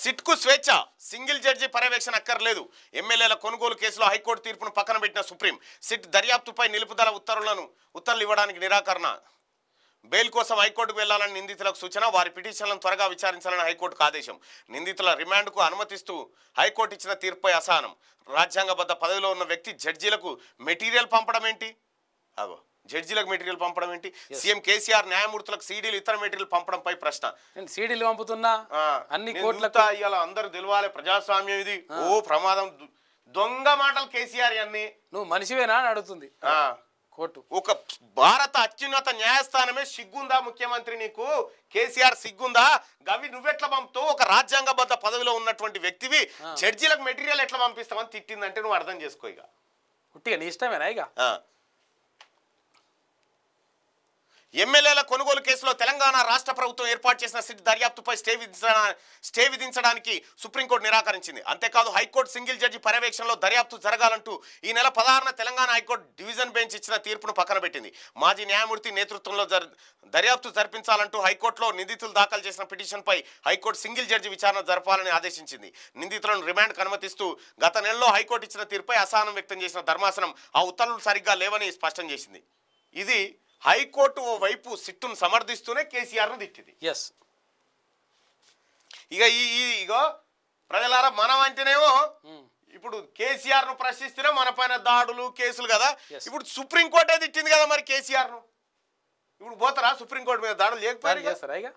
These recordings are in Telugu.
సిట్కు స్వేచ్ఛ సింగిల్ జడ్జి పర్యవేక్షణ అక్కర్లేదు ఎమ్మెల్యేల కొనుగోలు కేసులో హైకోర్టు తీర్పును పక్కన పెట్టిన సుప్రీం సిట్ దర్యాప్తుపై నిలుపుదల ఉత్తర్వులను ఉత్తర్వులు ఇవ్వడానికి నిరాకరణ బెయిల్ కోసం హైకోర్టుకు వెళ్లాలని నిందితులకు సూచన వారి పిటిషన్లను త్వరగా విచారించాలని హైకోర్టుకు ఆదేశం నిందితుల రిమాండ్కు అనుమతిస్తూ హైకోర్టు ఇచ్చిన తీర్పుపై అసహనం రాజ్యాంగబద్ధ పదవిలో ఉన్న వ్యక్తి జడ్జీలకు మెటీరియల్ పంపడం ఏంటి అగో జడ్జీలకు మెటీరియల్ పంపడం ఏంటి సీఎం కేసీఆర్ న్యాయమూర్తులకు సీడీలు ఇతర మెటీరియల్ పై ప్రశ్న సీడీలు పంపుతున్నా అన్ని కోట్ల ఇవాళ అందరూ తెలవాలి ప్రజాస్వామ్యం ఇది ఓ ప్రమాదం దొంగ మాటలు కేసీఆర్ అన్ని నువ్వు మనిషివేనా అడుగుతుంది కోర్టు ఒక భారత అత్యున్నత న్యాయస్థానమే సిగ్గుందా ముఖ్యమంత్రి నీకు కేసీఆర్ సిగ్గుందా గవి నువ్వెట్లా పంపుతూ ఒక రాజ్యాంగబద్ధ పదవిలో ఉన్నటువంటి వ్యక్తివి జడ్జీలకు మెటీరియల్ ఎట్లా పంపిస్తామని తిట్టిందంటే నువ్వు అర్థం చేసుకో ఇక నీ ఇష్టమేనా ఇక ఎమ్మెల్యేల కొనుగోలు కేసులో తెలంగాణ రాష్ట్ర ప్రభుత్వం ఏర్పాటు చేసిన సిట్ దర్యాప్తుపై స్టే విధించడా స్టే విధించడానికి సుప్రీంకోర్టు నిరాకరించింది అంతేకాదు హైకోర్టు సింగిల్ జడ్జి పర్యవేక్షణలో దర్యాప్తు జరగాలంటూ ఈ నెల పదహారున తెలంగాణ హైకోర్టు డివిజన్ బెంచ్ ఇచ్చిన తీర్పును పక్కన పెట్టింది మాజీ న్యాయమూర్తి నేతృత్వంలో దర్యాప్తు జరిపించాలంటూ హైకోర్టులో నిందితులు దాఖలు చేసిన పిటిషన్పై హైకోర్టు సింగిల్ జడ్జి విచారణ జరపాలని ఆదేశించింది నిందితులను రిమాండ్కు అనుమతిస్తూ గత నెలలో హైకోర్టు ఇచ్చిన తీర్పుపై అసహనం వ్యక్తం చేసిన ధర్మాసనం ఆ ఉత్తర్వులు సరిగ్గా లేవని స్పష్టం చేసింది ఇది హైకోర్టు ఓ వైపు సిట్టును సమర్థిస్తూనే కేసీఆర్ను తిట్టింది ఎస్ ఇక ఈ ఇగో ప్రజలారా మనం అంటేనేమో hmm. ఇప్పుడు కేసీఆర్ ను ప్రశ్నిస్తేనే మన పైన దాడులు కేసులు కదా ఇప్పుడు సుప్రీంకోర్టే తిట్టింది కదా మరి కేసీఆర్ ను ఇప్పుడు పోతారా సుప్రీంకోర్టు మీద దాడులు చేయకపోయారు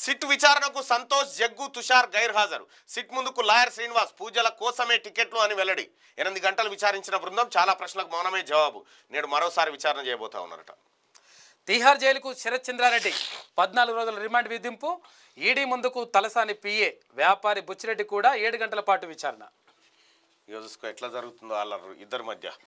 సిట్ విచారణకు సంతోష్ జగ్గు తుషార్ గైర్హాజరు సిట్ ముందుకు లాయర్ శ్రీనివాస్ పూజల కోసమే టికెట్లు అని వెల్లడి ఎనిమిది గంటలు విచారించిన బృందం చాలా ప్రశ్నలకు మౌనమే జవాబు నేడు మరోసారి విచారణ చేయబోతా ఉన్నారట తీహార్ జైలుకు శరత్ చంద్రారెడ్డి పద్నాలుగు రోజుల రిమాండ్ విధింపు ఈడీ ముందుకు తలసాని పిఏ వ్యాపారి బుచ్చిరెడ్డి కూడా ఏడు గంటల పాటు విచారణ ఎట్లా జరుగుతుందో వాళ్ళ ఇద్దరి మధ్య